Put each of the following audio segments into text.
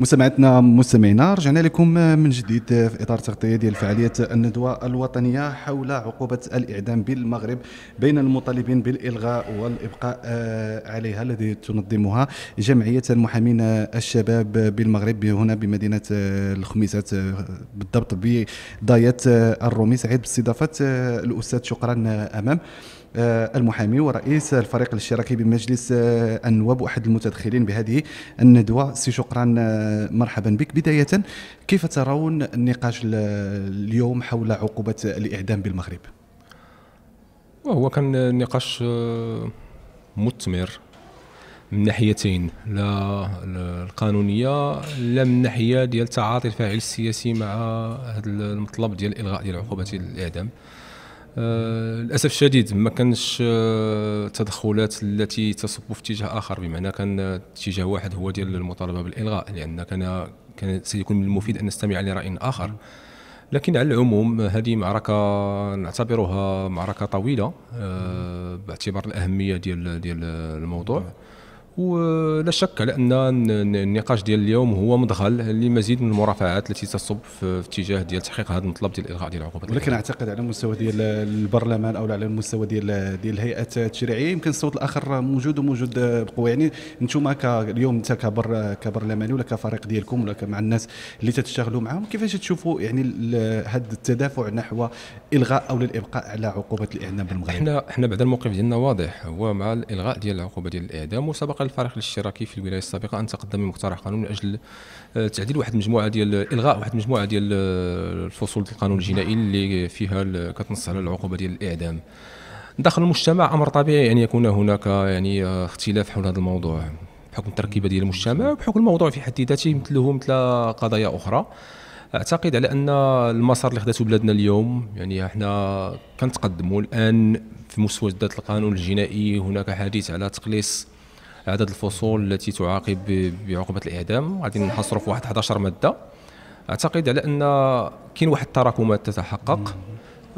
مستمعتنا مستمعينا رجعنا لكم من جديد في اطار تغطيه ديال فعاليه الندوه الوطنيه حول عقوبه الاعدام بالمغرب بين المطالبين بالالغاء والابقاء آه، عليها الذي تنظمها جمعيه المحامين الشباب بالمغرب هنا بمدينه آه، الخميسات آه، بالضبط بضايه الرومي سعيد باستضافه الاستاذ شكرا امام آه، المحامي ورئيس الفريق الاشتراكي بمجلس آه، النواب واحد المتدخلين بهذه الندوه سي شكرا آه، مرحبا بك بدايه كيف ترون النقاش اليوم حول عقوبه الاعدام بالمغرب وهو كان نقاش مثمر من ناحيتين لا القانونيه لا من ناحيه ديال تعاطي الفاعل السياسي مع هذا المطلب ديال الغاء ديال عقوبه الاعدام آه، للاسف الشديد ما كانش آه، تدخلات التي تصب في اتجاه اخر بمعنى كان اتجاه واحد هو ديال المطالبه بالالغاء لان كان كان سيكون من المفيد ان نستمع لراي اخر لكن على العموم هذه معركة نعتبرها معركة طويلة آه، باعتبار الأهمية ديال ديال الموضوع ولا شك على ان النقاش ديال اليوم هو مدخل لمزيد من المرافعات التي تصب في اتجاه ديال تحقيق هذا المطلب ديال الغاء ديال العقوبات ولكن اعتقد على المستوى ديال البرلمان او على المستوى ديال ديال الهيئات التشريعيه يمكن الصوت الاخر موجود وموجود بقوه يعني انتم اليوم انت كبر كبرلماني ولا كفريق ديالكم ولا مع الناس اللي تتشتغلوا معاهم كيفاش تشوفوا يعني هذا التدافع نحو الغاء او الابقاء على عقوبه الاعدام بالمغرب احنا احنا بعد الموقف ديالنا واضح هو مع الالغاء ديال العقوبه ديال الاعدام وسبق الفريق الاشتراكي في الولايه السابقه ان تقدم بمقترح قانون من اجل آه، تعديل واحد المجموعه ديال الغاء واحد المجموعه ديال آه، الفصول ديال القانون الجنائي اللي فيها كتنص على العقوبه ديال الاعدام داخل المجتمع امر طبيعي ان يكون هناك يعني آه، اختلاف حول هذا الموضوع بحكم التركيبه ديال المجتمع وبحكم الموضوع في حد ذاته مثله مثل قضايا اخرى اعتقد على ان المسار اللي خداته بلادنا اليوم يعني احنا كنتقدموا الان في مسودات القانون الجنائي هناك حديث على تقليص عدد الفصول التي تعاقب بعقوبه الاعدام غادي نحصروا في واحد 11 ماده اعتقد على ان كاين واحد التراكمات تتحقق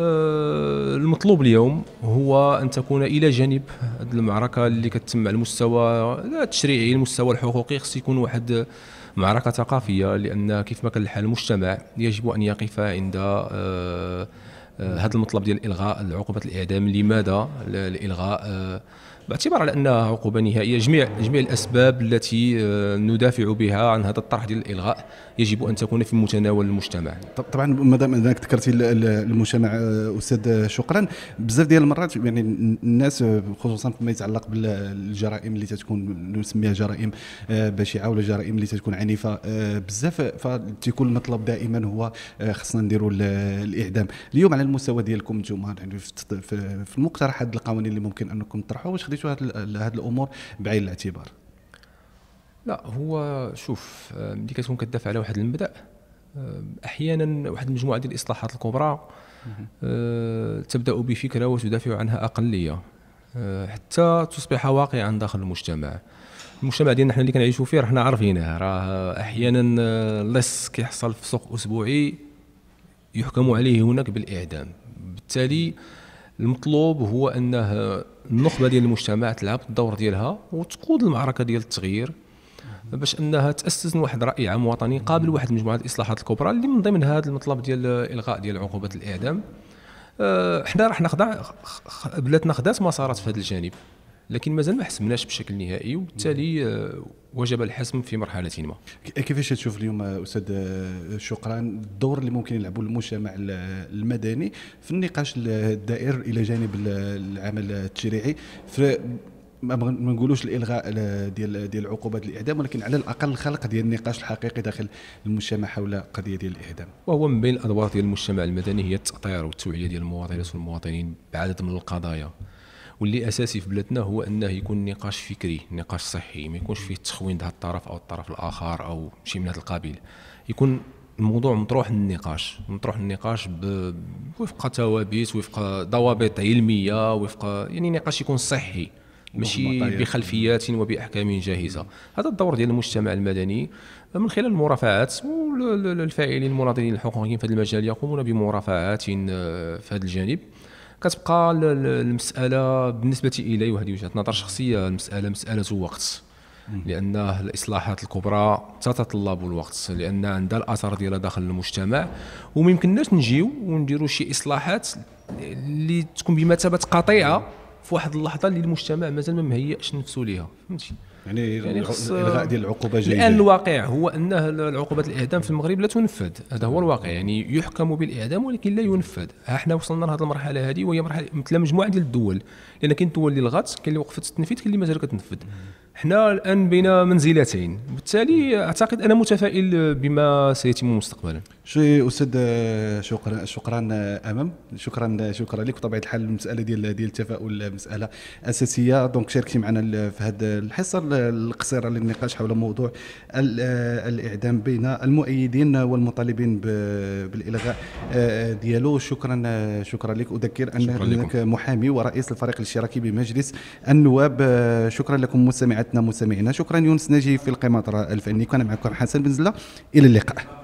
آه، المطلوب اليوم هو ان تكون الى جانب هذه المعركه اللي كتتم على المستوى التشريعي المستوى الحقوقي خص يكون واحد معركه ثقافيه لان كيف ما كان الحال المجتمع يجب ان يقف عند آه، آه، هذا المطلب ديال الغاء عقوبه الاعدام لماذا الغاء باعتبار على انها عقوبه نهائيه جميع جميع الاسباب التي آه، ندافع بها عن هذا الطرح ديال الالغاء يجب ان تكون في متناول المجتمع طبعا دام انك ذكرتي المجتمع آه، استاذ شكرا بزاف ديال المرات يعني الناس آه، خصوصا فيما يتعلق بالجرائم اللي تتكون نسميها جرائم بشعه ولا جرائم اللي تتكون عنيفه بزاف فتيكون المطلب دائما هو خصنا نديروا الاعدام اليوم على المستوى ديالكم انتم يعني في المقترحات القوانين اللي ممكن انكم تطرحوا واش خديتوا هذه الامور بعين الاعتبار لا هو شوف آه، ملي كتكون كتدافع على واحد المبدا آه، احيانا واحد المجموعه ديال الاصلاحات الكبرى آه، تبدا بفكره وتدافع عنها اقليه حتى تصبح واقعا داخل المجتمع المجتمع ديالنا حنا اللي كنعيشوا فيه حنا عارفينه راه احيانا لص كيحصل في سوق اسبوعي يحكم عليه هناك بالاعدام بالتالي المطلوب هو انه النخبه ديال المجتمع تلعب الدور ديالها وتقود المعركه ديال التغيير باش انها تاسس واحد راي عام وطني قابل واحد مجموعه الاصلاحات الكبرى اللي من ضمن هذا المطلب ديال الغاء ديال عقوبه الاعدام آه، حنا راح نخضع بلادنا خدات مسارات في هذا الجانب لكن مازال ما حسمناش بشكل نهائي وبالتالي آه، وجب الحسم في مرحله ما كيفاش تشوف اليوم آه، استاذ آه، شكران الدور اللي ممكن يلعبوا المجتمع المدني في النقاش الدائر الى جانب العمل التشريعي في ما نقولوش الالغاء ديال ديال عقوبات الاعدام ولكن على الاقل خلق ديال النقاش الحقيقي داخل المجتمع حول قضيه ديال الاعدام وهو من بين الادوار ديال المجتمع المدني هي التاطير والتوعيه ديال المواطنات والمواطنين بعدد من القضايا واللي اساسي في بلادنا هو انه يكون نقاش فكري نقاش صحي ما يكونش فيه تخوين ده الطرف او الطرف الاخر او شيء من هذا القبيل يكون الموضوع مطروح للنقاش مطروح للنقاش ب... وفق توابيت وفق ضوابط علميه وفق يعني نقاش يكون صحي ماشي بخلفيات وباحكام جاهزه هذا الدور ديال المجتمع المدني من خلال المرافعات والفاعلين المناضلين الحقوقيين في هذا المجال يقومون بمرافعات في هذا الجانب كتبقى المساله بالنسبه الي وهذه وجهه نظر شخصيه المساله مساله وقت لان الاصلاحات الكبرى تتطلب الوقت لان عندها الاثر ديالها داخل المجتمع وما يمكنناش نجيو ونديروا شي اصلاحات اللي تكون بمثابه قطيعه في واحد اللحظه اللي المجتمع مازال ما مهيئش نفسه ليها فهمتي يعني, يعني الغاء ديال العقوبه جيده الان الواقع هو ان العقوبات الاعدام في المغرب لا تنفذ هذا هو الواقع يعني يحكم بالاعدام ولكن لا ينفذ ها حنا وصلنا لهذه المرحله هذه وهي مرحله مثل مجموعه ديال الدول لان كاين الدول اللي لغات كاين اللي وقفت التنفيذ كاين اللي مازال كتنفذ حنا الان بين منزلتين بالتالي اعتقد انا متفائل بما سيتم مستقبلا شي استاذ شكرا شكرا امام شكرا شكرا لك بطبيعه الحال المساله ديال ديال التفاؤل مساله اساسيه دونك شاركتي معنا في هذه الحصه القصيره للنقاش حول موضوع الاعدام بين المؤيدين والمطالبين بالالغاء آه، ديالو شكرا شكرا لك اذكر ان انك محامي ورئيس الفريق الاشتراكي بمجلس النواب آه، شكرا لكم مستمعي متابعتنا مستمعينا شكرا يونس نجي في القمطره الفني كان معكم حسن بن زلة إلى اللقاء